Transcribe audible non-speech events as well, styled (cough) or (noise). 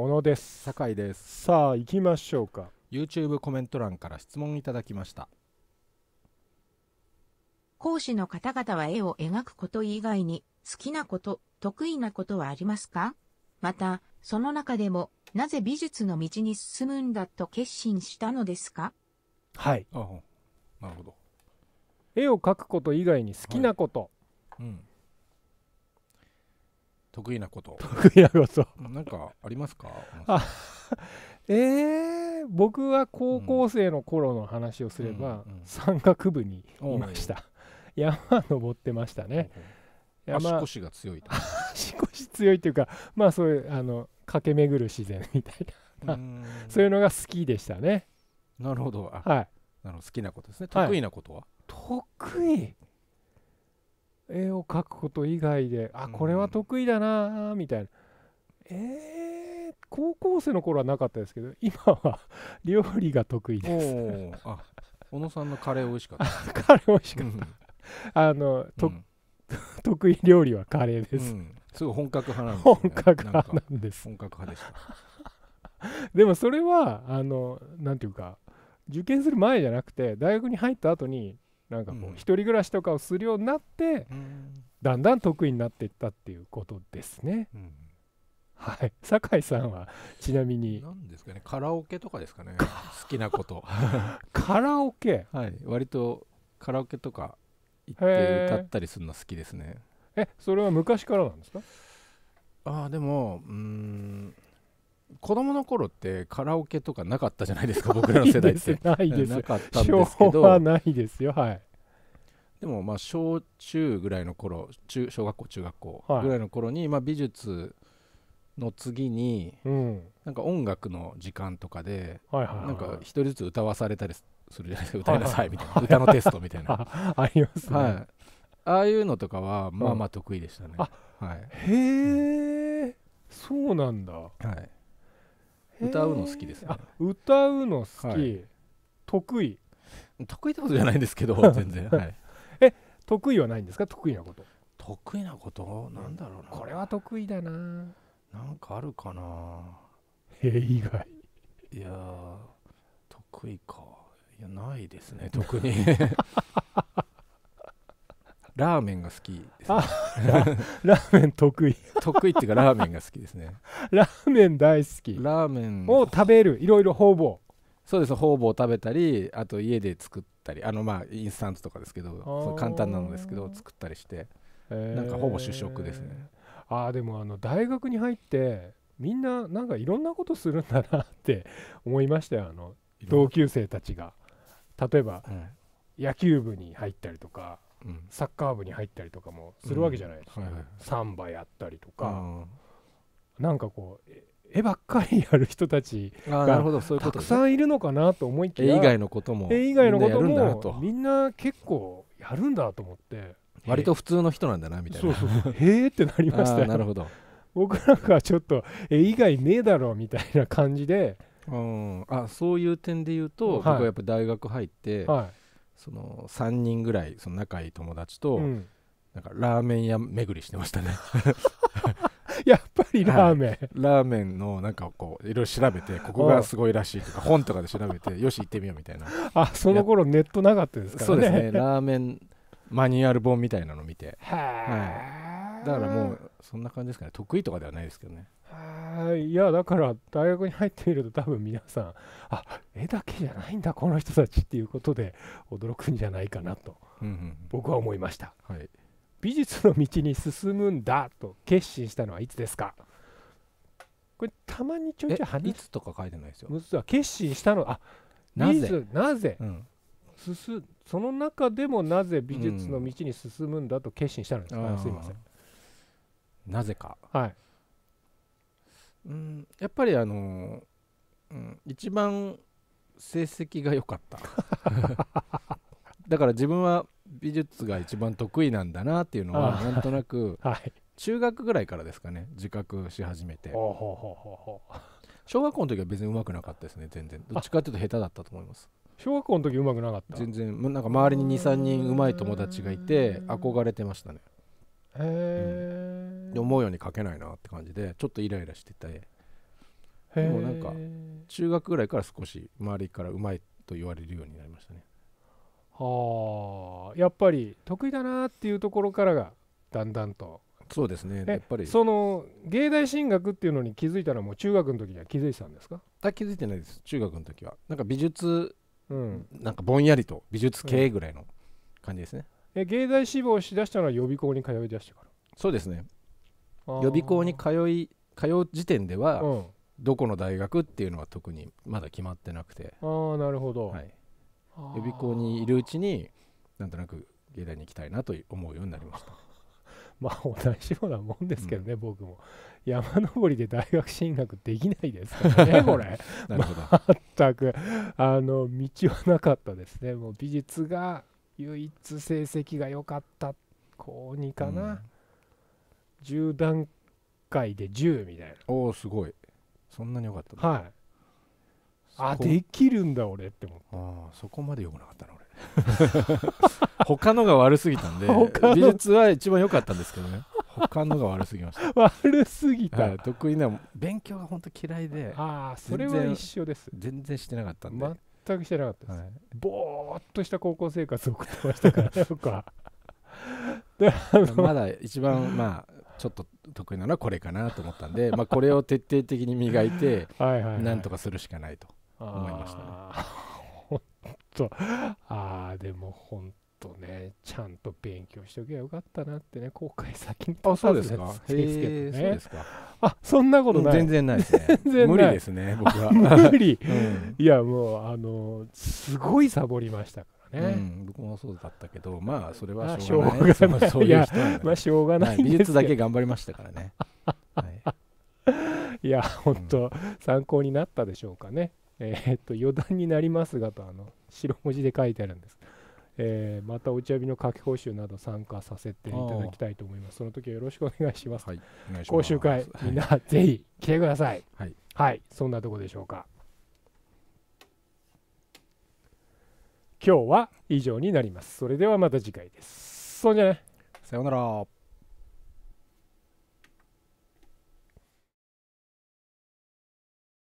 小野です酒井ですさあ行きましょうか YouTube コメント欄から質問いただきました講師の方々は絵を描くこと以外に好きなこと得意なことはありますかまたその中でもなぜ美術の道に進むんだと決心したのですかはいあなるほど絵を描くこと以外に好きなこと、はいうん、得意なこと。得意なこと。なんかありますか (laughs) えー、僕は高校生の頃の話をすれば、うん山岳部にいました。山登ってましたね。山足腰が強い (laughs) 足腰強いっていうか、まあそういうあの駆け巡る自然みたいな (laughs) そういうのが好きでしたね。なるほど。はい。なるほど好きなことですね。得意なことは、はい、得意絵を描くこと以外であこれは得意だなみたいな、うん、えー、高校生の頃はなかったですけど今は (laughs) 料理が得意ですあ小野さんのカレー美味しかった (laughs) カレー美味しかった、あの、と、うん、(laughs) 得意料理はカレーです、うん、すごい本格派なんです、ね、本格派なんです本格派でしたでもそれはあのなんていうか受験する前じゃなくて大学に入った後になんかこう、一人暮らしとかをするようになって、うん、だんだん得意になっていったっていうことですね。うん、はい、酒井さんはちなみに何ですかねカラオケとかですかね好きなこと (laughs) カラオケはい割とカラオケとか行って歌ったりするの好きですねえそれは昔からなんですかああでもうん子供の頃ってカラオケとかなかったじゃないですか (laughs) 僕らの世代ってないですなかったんですけどはないですよはいでもまあ小中ぐらいの頃中小学校中学校ぐらいの頃に、まあ、美術の次に、うん、なんか音楽の時間とかで、なんか一人ずつ歌わされたりするじゃないですか歌いなさいみたいな、歌のテストみたいな (laughs) ありますね、はい、ああいうのとかはまあまあ得意でしたね、うん、はい、へえ、うん、そうなんだ、はい、歌うの好きです、ね、あ歌うの好き、はい、得意得意ってことじゃないんですけど (laughs) 全然、はい、え得意はないんですか得意なこと得意なことなんだろうなこれは得意だななんかあるかなえ以外いや得意かいやないですね特に (laughs) ラーメンが好き、でね、ラーメン得意得意っていうかラーメンが好きですねラーメン大好きラーメンを食べるいろいろ方々そうです方々食べたりあと家で作ったりあのまあインスタントとかですけど簡単なのですけど作ったりしてなんかほぼ主食ですねああでもあの大学に入ってみんななんかいろんなことするんだなって思いましたよあの同級生たちが例えば、うん、野球部に入ったりとかサッカー部に入ったりとかもするわけじゃないですか、サンバやったりとか、うなんかこう絵ばっかりやる人たちがたくさんいるのかなと思いきや絵以外のことも絵以外のこともみんな結構やるんだと思って割と普通の人なんだなみたいなへえってなりましたなるほど僕なんかちょっと絵以外ねえだろみたいな感じでうんあそういう点で言うと、僕はやっぱ大学入って、はいその3人ぐらいその仲いい友達と、うん、なんかラーメン屋巡りしてましたね (laughs) やっぱりラーメン、はい、ラーメンのなんかこういろいろ調べてここがすごいらしいとか本とかで調べて (laughs) よし行ってみようみたいなあその頃ネットなかったですからねそうですねラーメンマニュアル本みたいなの見てはい、だからもうそんな感じですかね得意とかではないですけどねははい、いやだから大学に入っていると多分皆さんあ絵だけじゃないんだこの人たちっていうことで驚くんじゃないかなと僕は思いました、はい、美術の道に進むんだと決心したのはいつですかこれたまにちょいちょい話いつとか書いてないですよ決心したのあなぜなぜ、うん、進その中でもなぜ美術の道に進むんだと決心したのです、うん、すいませんなぜかはいうん、やっぱりあの、うん、一番成績が良かった (laughs) だから自分は美術が一番得意なんだなっていうのはなんとなく、中学ぐらいからですかね自覚し始めて小学校の時は別にうまくなかったですね全然どっちかっていうと下手だったと思います小学校の時うまくなかった全然なんか周りに23人うまい友達がいて憧れてましたねへえ、思うように書けないなって感じでちょっとイライラしててでもなんか中学ぐらいから少し周りからうまいと言われるようになりましたねはあやっぱり得意だなっていうところからがだんだんとそうですねやっぱりその芸大進学っていうのに気づいたらもう中学の時には気づいてたんですかだ気づいてないです中学の時はなんか美術、うん、なんかぼんやりと美術系ぐらいの感じですね、うんえ芸大志望しだしたのは予備校に通いだしてからそうですね予備校に通い通う時点では、うん、どこの大学っていうのは特にまだ決まってなくてああなるほど、はい、予備校にいるうちになんとなく芸大に行きたいなと思うようになりました (laughs) まあ同じようなもんですけどね、うん、僕も山登りで大学進学できないですからね (laughs) これなるほど (laughs) 全くあの道はなかったですねもう美術が唯一成績が良かった高2かな、うん、10段階で10みたいなおおすごいそんなに良かったはいあできるんだ俺って思っああそこまで良くなかったな俺 (laughs) 他のが悪すぎたんで (laughs) 美術は一番良かったんですけどね他のが悪すぎました (laughs) 悪すぎた、はい、得意な勉強が本当嫌いでああそれは一緒です全然してなかったんで全くしてなかったです、はい、ぼーっとした高校生活を送ってましたから (laughs) 僕はでまだ一番まあ (laughs) ちょっと得意なのはこれかなと思ったんでまあこれを徹底的に磨いて (laughs) なんとかするしかないと思いましたね。はいはいはい、ああでも本とね、ちゃんと勉強しておけばよかったなってね、後悔先に立たずですけどね。そうですか。あ、そんなことない。全然ないですね。(laughs) 無理ですね、僕は。(laughs) 無理。いや、もう、あの、すごいサボりましたからね。僕もそうだったけど、まあ、それはしょうがない。そういうまあ、しょうがない。美術だけ頑張りましたからね。(laughs) いや、本当参考になったでしょうかね。えっと、余談になりますがと、あの、白文字で書いてあるんです。えー、また打ち上げの夏季講習など参加させていただきたいと思います。その時はよろしくお願いします。はい、ます講習会、みんな、はい、ぜひ来てください。はい、はい、そんなとこでしょうか。今日は以上になります。それではまた次回です。そうじゃね。さようなら。